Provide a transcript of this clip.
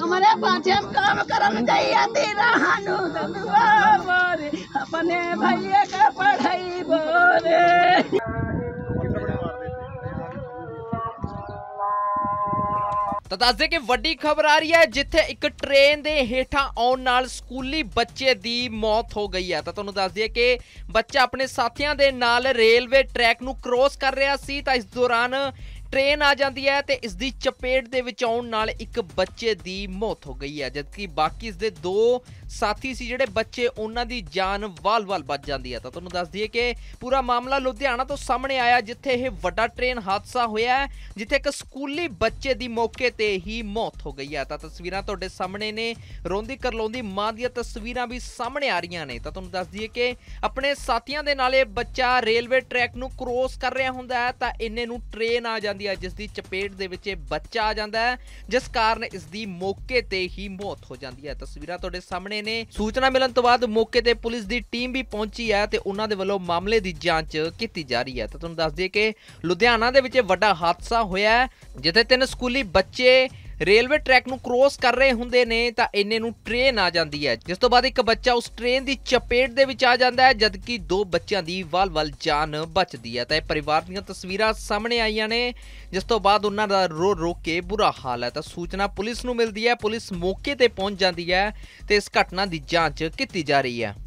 તમારે પાછળ ਕਾਮ ਕਰਨ જઈએ તે રાહનું બોરે અપને ભાઈએ કે પઢાઈ બોરે ਤਾਂ ਦੱਸ ਦੇ ਕਿ ਵੱਡੀ ਖਬਰ ਆ ਰਹੀ ਹੈ ਜਿੱਥੇ ਇੱਕ ਟ੍ਰੇਨ ਦੇ ਹੇਠਾਂ ਆਉਣ ਨਾਲ ਸਕੂਲੀ ਬੱਚੇ ਦੀ ਮੌਤ ਹੋ ਗਈ ਹੈ ਤਾਂ ਤੁਹਾਨੂੰ ਦੱਸ ਦਈਏ ਕਿ ਬੱਚਾ ਆਪਣੇ ਸਾਥੀਆਂ ਦੇ ਨਾਲ ਰੇਲਵੇ ਟਰੈਕ ਨੂੰ ਕ੍ਰੋਸ ਕਰ ਰਿਹਾ ਸੀ ਤਾਂ ਇਸ ਦੌਰਾਨ ਟ੍ਰੇਨ ਆ ਜਾਂਦੀ ਹੈ ਤੇ ਇਸ ਦੀ ਚਪੇਟ ਦੇ ਵਿੱਚ ਆਉਣ ਨਾਲ ਇੱਕ ਬੱਚੇ ਦੀ ਮੌਤ ਹੋ ਗਈ ਹੈ ਜਦਕਿ ਬਾਕੀ ਇਸ ਦੇ ਦੋ ਸਾਥੀ ਸੀ ਜਿਹੜੇ ਬੱਚੇ ਉਹਨਾਂ ਦੀ ਜਾਨ ਵਾਲ-ਵਾਲ ਬਚ ਜਾਂਦੀ ਹੈ ਤਾਂ ਤੁਹਾਨੂੰ ਦੱਸ ਦਈਏ ਕਿ ਪੂਰਾ ਮਾਮਲਾ ਲੁਧਿਆਣਾ ਤੋਂ ਸਾਹਮਣੇ ਆਇਆ ਜਿੱਥੇ ਇਹ ਵੱਡਾ ਟ੍ਰੇਨ ਹਾਦਸਾ ਹੋਇਆ ਹੈ ਜਿੱਥੇ ਇੱਕ ਸਕੂਲੀ ਬੱਚੇ ਦੀ ਮੌਕੇ ਤੇ ਹੀ ਮੌਤ ਹੋ ਗਈ ਹੈ ਤਾਂ ਤਸਵੀਰਾਂ ਤੁਹਾਡੇ ਸਾਹਮਣੇ ਨੇ ਰੋਂਦੀ ਕਰਲੋਂਦੀ ਮਾਂ ਦੀਆਂ ਤਸਵੀਰਾਂ ਵੀ ਸਾਹਮਣੇ ਆ ਰਹੀਆਂ ਨੇ ਤਾਂ ਤੁਹਾਨੂੰ ਦੱਸ ਦਈਏ ਕਿ ਆਪਣੇ ਸਾਥੀਆਂ ਦੇ ਨਾਲ ਇਹ ਬੱਚਾ ਰੇਲਵੇ ਟਰੈਕ ਨੂੰ ਕ੍ਰੋਸ ਕਰ ਰਿਹਾ ਹੁੰਦਾ ਹੈ ਤਾਂ ਇੰਨੇ ਨੂੰ ਟ੍ਰੇਨ ਆ ਜਾਂਦੀ ਹੁੰਦੀ ਹੈ ਜਿਸ ਦੀ ਚਪੇਟ ਦੇ ਵਿੱਚ ਇਹ ਬੱਚਾ ਆ ਜਾਂਦਾ ਹੈ ਜਿਸ ਕਾਰਨ ਇਸ ਦੀ ਮੌਕੇ ਤੇ ਹੀ ਮੌਤ ਹੋ ਜਾਂਦੀ ਹੈ ਤਸਵੀਰਾਂ ਤੁਹਾਡੇ ਸਾਹਮਣੇ ਨੇ ਸੂਚਨਾ ਮਿਲਣ ਤੋਂ ਬਾਅਦ ਮੌਕੇ ਤੇ ਪੁਲਿਸ ਦੀ ਟੀਮ ਵੀ ਪਹੁੰਚੀ ਹੈ ਤੇ ਉਹਨਾਂ ਦੇ ਵੱਲੋਂ ਮਾਮਲੇ ਦੀ ਜਾਂਚ ਕੀਤੀ ਜਾ ਰਹੀ ਹੈ ਤਾਂ ਤੁਹਾਨੂੰ ਦੱਸ ਦਈਏ ਕਿ ਲੁਧਿਆਣਾ ਦੇ ਵਿੱਚ ਵੱਡਾ ਹਾਦਸਾ ਹੋਇਆ ਹੈ ਜਿੱਥੇ ਤਿੰਨ ਸਕੂਲੀ ਬੱਚੇ ਰੇਲਵੇ ਟਰੈਕ ਨੂੰ ਕ੍ਰੋਸ ਕਰ ਰਹੇ ਹੁੰਦੇ ਨੇ ਤਾਂ ਇੰਨੇ ਨੂੰ ਟ੍ਰੇਨ ਆ ਜਾਂਦੀ ਹੈ ਜਿਸ ਤੋਂ ਬਾਅਦ ਇੱਕ ਬੱਚਾ ਉਸ ਟ੍ਰੇਨ ਦੀ ਚਪੇਟ ਦੇ ਵਿੱਚ ਆ ਜਾਂਦਾ ਹੈ ਜਦਕਿ ਦੋ ਬੱਚਿਆਂ ਦੀ ਵਲ-ਵਲ ਜਾਨ ਬਚਦੀ ਹੈ ਤਾਂ ਇਹ ਪਰਿਵਾਰ ਦੀਆਂ ਤਸਵੀਰਾਂ ਸਾਹਮਣੇ ਆਈਆਂ ਨੇ ਜਿਸ ਤੋਂ ਬਾਅਦ ਉਹਨਾਂ ਦਾ ਰੋ-ਰੋ ਕੇ ਬੁਰਾ ਹਾਲ ਹੈ ਤਾਂ ਸੂਚਨਾ ਪੁਲਿਸ ਨੂੰ ਮਿਲਦੀ ਹੈ ਪੁਲਿਸ ਮੌਕੇ ਤੇ ਪਹੁੰਚ ਜਾਂਦੀ ਹੈ ਤੇ ਇਸ ਘਟਨਾ ਦੀ ਜਾਂਚ ਕੀਤੀ ਜਾ ਰਹੀ ਹੈ